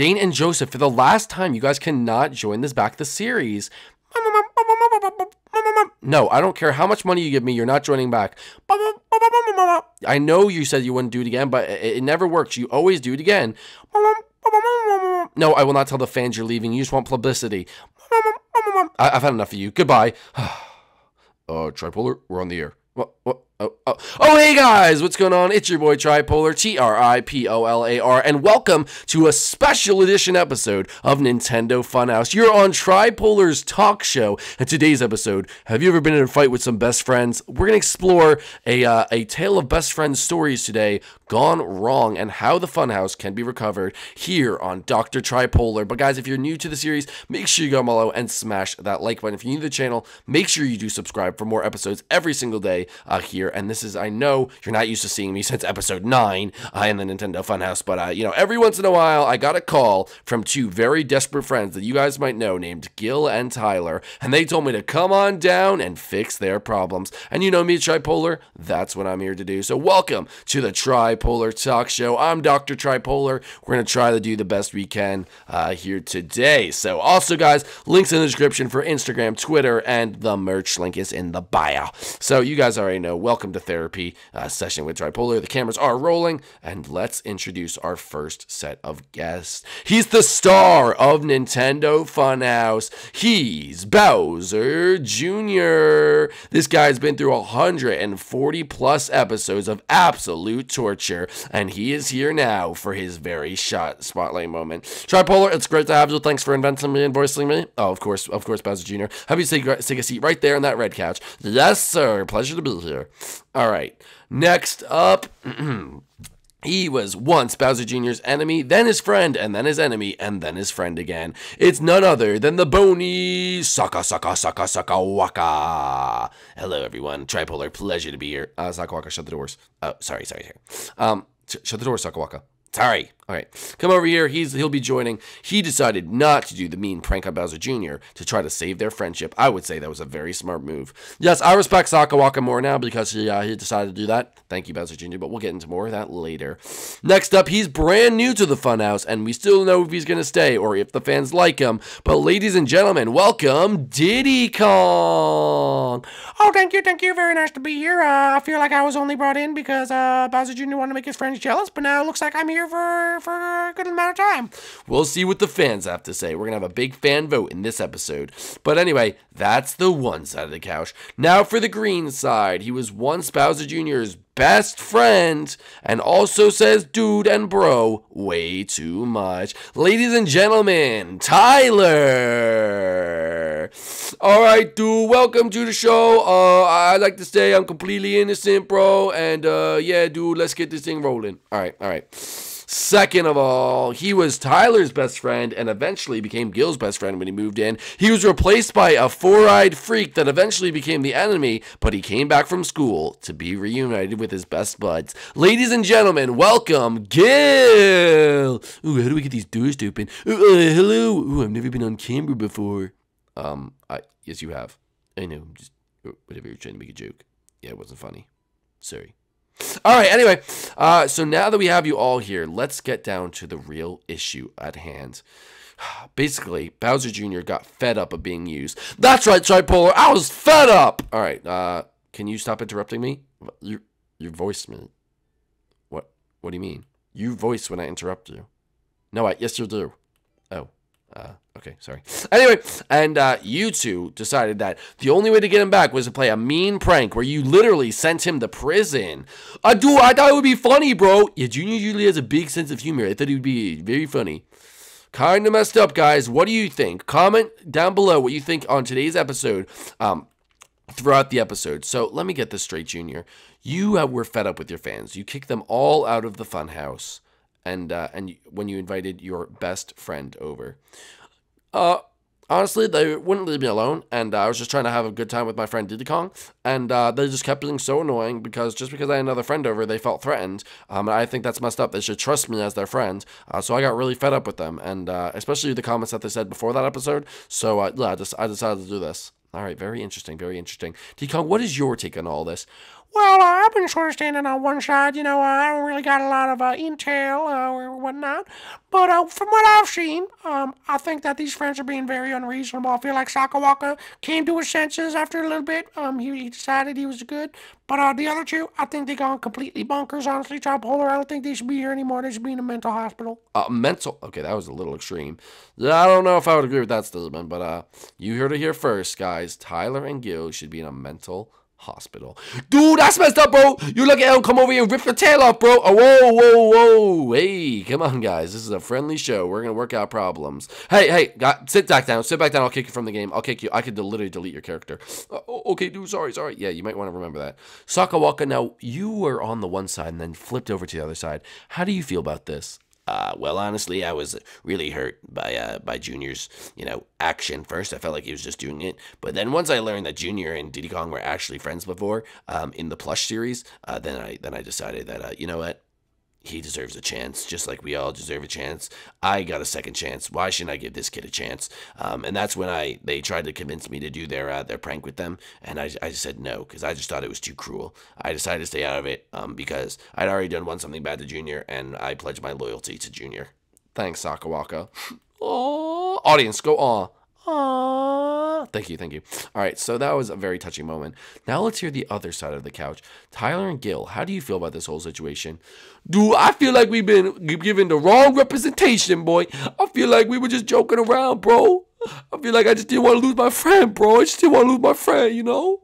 Dane and Joseph, for the last time, you guys cannot join this back the series. No, I don't care how much money you give me, you're not joining back. I know you said you wouldn't do it again, but it, never works. You always do it again. No, I will not tell the fans you're leaving. You just want publicity. I, have had enough of you. Goodbye. uh, Tripolar, we're on the air. What? What? Oh, oh, oh, hey guys, what's going on? It's your boy Tripolar, T R I P O L A R, and welcome to a special edition episode of Nintendo Funhouse. You're on Tripolar's talk show, and today's episode, have you ever been in a fight with some best friends? We're going to explore a, uh, a tale of best friends stories today gone wrong and how the Funhouse can be recovered here on Dr. Tripolar. But guys, if you're new to the series, make sure you go below and smash that like button. If you're new to the channel, make sure you do subscribe for more episodes every single day uh, here and this is, I know you're not used to seeing me since episode 9 uh, in the Nintendo Funhouse, but, uh, you know, every once in a while I got a call from two very desperate friends that you guys might know named Gil and Tyler, and they told me to come on down and fix their problems. And you know me, Tripolar, that's what I'm here to do. So welcome to the Tripolar Talk Show. I'm Dr. Tripolar. We're going to try to do the best we can uh, here today. So also, guys, links in the description for Instagram, Twitter, and the merch link is in the bio. So you guys already know. Welcome Welcome to Therapy uh, Session with Tripolar. The cameras are rolling, and let's introduce our first set of guests. He's the star of Nintendo Funhouse. He's Bowser Jr. This guy's been through 140 plus episodes of absolute torture, and he is here now for his very shot spotlight moment. Tripolar, it's great to have you. Thanks for inventing me and voicing me. Oh, of course, of course, Bowser Jr. Have you take, take a seat right there on that red couch. Yes, sir. Pleasure to be here. All right. Next up. He was once Bowser Jr.'s enemy, then his friend, and then his enemy, and then his friend again. It's none other than the bony Saka Saka Saka Saka Waka. Hello, everyone. Tripolar, pleasure to be here. Uh, Saka Waka, shut the doors. Oh, sorry, sorry, sorry. Um, sh shut the doors, Saka Waka. Sorry. All right, come over here. He's he'll be joining. He decided not to do the mean prank on Bowser Jr. to try to save their friendship. I would say that was a very smart move. Yes, I respect Sakawaka more now because he uh, he decided to do that. Thank you, Bowser Jr. But we'll get into more of that later. Next up, he's brand new to the Funhouse, and we still know if he's gonna stay or if the fans like him. But ladies and gentlemen, welcome Diddy Kong. Oh, thank you, thank you. Very nice to be here. Uh, I feel like I was only brought in because uh, Bowser Jr. wanted to make his friends jealous, but now it looks like I'm here for for a good amount of time. We'll see what the fans have to say. We're going to have a big fan vote in this episode. But anyway, that's the one side of the couch. Now for the green side. He was once Bowser Jr.'s best friend and also says dude and bro way too much. Ladies and gentlemen, Tyler. All right, dude, welcome to the show. Uh, I like to say I'm completely innocent, bro. And uh, yeah, dude, let's get this thing rolling. All right, all right. Second of all, he was Tyler's best friend and eventually became Gil's best friend when he moved in. He was replaced by a four eyed freak that eventually became the enemy, but he came back from school to be reunited with his best buds. Ladies and gentlemen, welcome Gil! Ooh, how do we get these doors to open? Ooh, uh, hello! Ooh, I've never been on camera before. Um, I, yes, you have. I know, just whatever you're trying to make a joke. Yeah, it wasn't funny. Sorry. All right, anyway, uh, so now that we have you all here, let's get down to the real issue at hand. Basically, Bowser Jr. got fed up of being used. That's right, Tripolar, I was fed up! All right, uh, can you stop interrupting me? You, you voice me. What, what do you mean? You voice when I interrupt you. No, I, yes you do. Okay, sorry. Anyway, and uh, you two decided that the only way to get him back was to play a mean prank where you literally sent him to prison. I uh, do. I thought it would be funny, bro. Yeah, Junior usually has a big sense of humor. I thought it would be very funny. Kind of messed up, guys. What do you think? Comment down below what you think on today's episode. Um, throughout the episode. So let me get this straight, Junior. You uh, were fed up with your fans. You kicked them all out of the funhouse, and uh, and when you invited your best friend over. Uh, honestly, they wouldn't leave me alone, and uh, I was just trying to have a good time with my friend Diddy Kong, and uh, they just kept being so annoying because just because I had another friend over, they felt threatened. Um, and I think that's messed up. They should trust me as their friend. Uh, so I got really fed up with them, and uh, especially the comments that they said before that episode. So uh, yeah, I just I decided to do this. All right, very interesting, very interesting. Diddy Kong, what is your take on all this? Well, uh, I've been sort of standing on one side. You know, uh, I haven't really got a lot of uh, intel uh, or whatnot. But uh, from what I've seen, um, I think that these friends are being very unreasonable. I feel like Sakawaka came to his senses after a little bit. Um, he, he decided he was good. But uh, the other two, I think they gone completely bonkers, honestly. Top I don't think they should be here anymore. They should be in a mental hospital. Uh, mental? Okay, that was a little extreme. I don't know if I would agree with that statement, but uh, you heard it here first, guys. Tyler and Gil should be in a mental hospital. Dude, that's messed up, bro. You look at him come over here and rip your tail off, bro. Oh, whoa, whoa, whoa. Hey, come on, guys. This is a friendly show. We're going to work out problems. Hey, hey, God, sit back down. Sit back down. I'll kick you from the game. I'll kick you. I could literally delete your character. Uh, oh, okay, dude, sorry, sorry. Yeah, you might want to remember that. Sakawaka, now you were on the one side and then flipped over to the other side. How do you feel about this? Uh, well, honestly, I was really hurt by uh, by Junior's you know action first. I felt like he was just doing it, but then once I learned that Junior and Diddy Kong were actually friends before um, in the plush series, uh, then I then I decided that uh, you know what he deserves a chance, just like we all deserve a chance. I got a second chance. Why shouldn't I give this kid a chance? Um, and that's when I they tried to convince me to do their uh, their prank with them, and I, I said no because I just thought it was too cruel. I decided to stay out of it um, because I'd already done one something bad to Junior, and I pledged my loyalty to Junior. Thanks, Sakawaka. Audience, go aw. Aww thank you, thank you. All right, so that was a very touching moment. Now let's hear the other side of the couch. Tyler and Gil, how do you feel about this whole situation? Do I feel like we've been given the wrong representation, boy. I feel like we were just joking around, bro. I feel like I just didn't want to lose my friend, bro. I just didn't want to lose my friend, you know?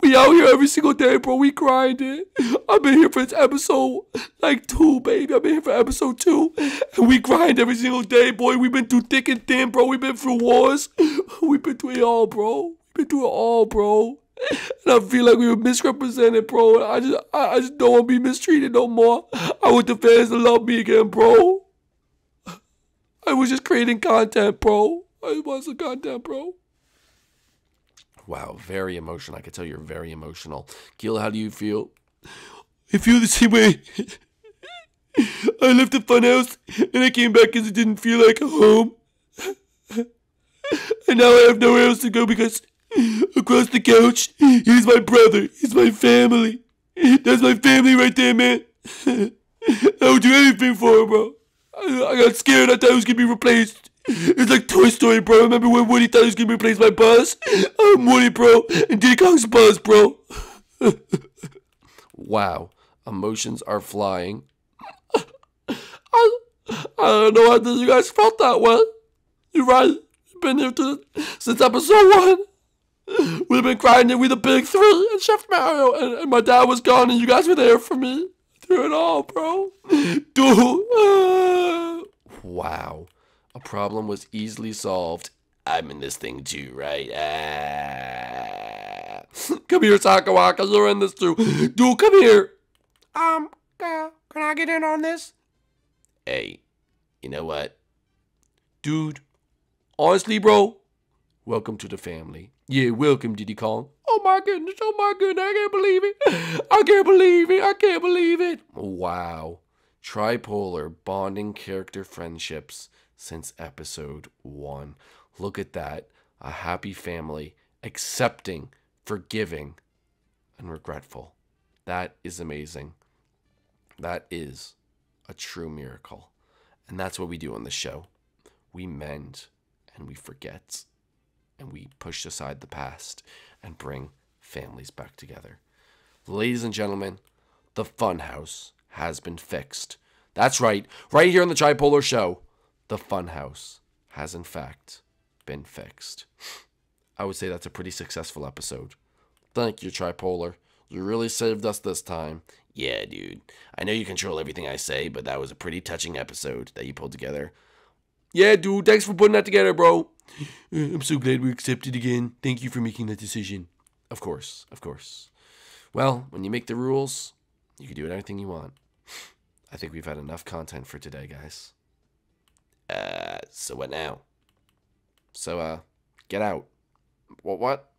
We out here every single day, bro. We grinding. I've been here for this episode like two, baby. I've been here for episode two. And we grind every single day, boy. We've been through thick and thin, bro. We've been through wars. We've been through it all, bro. We've been through it all, bro. And I feel like we were misrepresented, bro. And I just I, I just don't want to be mistreated no more. I want the fans to love me again, bro. I was just creating content, bro. I was the content, bro wow, very emotional. I could tell you're very emotional. Gil, how do you feel? I feel the same way. I left the fun house, and I came back because it didn't feel like a home. and now I have nowhere else to go because across the couch, he's my brother. He's my family. That's my family right there, man. I would do anything for him, bro. I, I got scared. I thought he was going to be replaced. It's like Toy Story, bro. Remember when Woody thought he was gonna replace my buzz? I'm Woody, bro, and Diddy Kong's buzz, bro. wow, emotions are flying. I, I don't know how you guys felt that well. You're right. have been here to, since episode one. We've been grinding with the big three and Chef Mario, and, and, my dad was gone, and you guys were there for me through it all, bro. Dude, wow. A problem was easily solved. I'm in this thing too, right? Ah. come here, Sakawaka, you're in this too. Dude, come here. Um, uh, can I get in on this? Hey, you know what? Dude, honestly, bro, welcome to the family. Yeah, welcome, Diddy Kong. Oh my goodness, oh my goodness, I can't believe it. I can't believe it, I can't believe it. Wow. Tripolar bonding character friendships since episode one. Look at that. A happy family, accepting, forgiving, and regretful. That is amazing. That is a true miracle. And that's what we do on the show. We mend and we forget and we push aside the past and bring families back together. Ladies and gentlemen, the funhouse has been fixed. That's right, right here on the Tripolar Show the funhouse has in fact been fixed. I would say that's a pretty successful episode. Thank you, Tripolar. You really saved us this time. Yeah, dude. I know you control everything I say, but that was a pretty touching episode that you pulled together. Yeah, dude. Thanks for putting that together, bro. I'm so glad we accepted again. Thank you for making that decision. Of course, of course. Well, when you make the rules, you can do anything you want. I think we've had enough content for today, guys. Uh, so what now? So, uh, get out. What, what?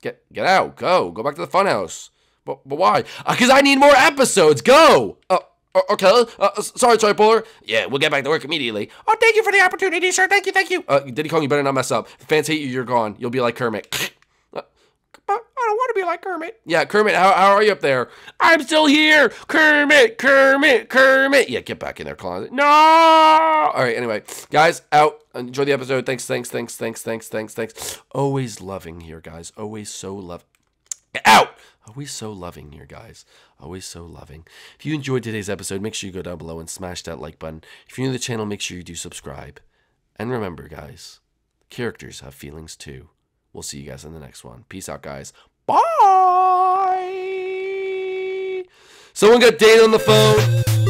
Get, get out. Go. Go back to the funhouse. But, but why? Because uh, I need more episodes. Go. Uh, uh okay. Uh, sorry, sorry, Puller. Yeah, we'll get back to work immediately. Oh, thank you for the opportunity, sir. Thank you, thank you. Uh, Diddy Kong, you better not mess up. If fans hate you, you're gone. You'll be like Kermit. but I don't want to be like Kermit. Yeah, Kermit, how, how are you up there? I'm still here. Kermit, Kermit, Kermit. Yeah, get back in there, closet. No. All right, anyway, guys, out. Enjoy the episode. Thanks, thanks, thanks, thanks, thanks, thanks, thanks. Always loving here, guys. Always so loving. Out. Always so loving here, guys. Always so loving. If you enjoyed today's episode, make sure you go down below and smash that like button. If you're new to the channel, make sure you do subscribe. And remember, guys, characters have feelings too. We'll see you guys in the next one. Peace out, guys. Bye. Someone got Dane on the phone.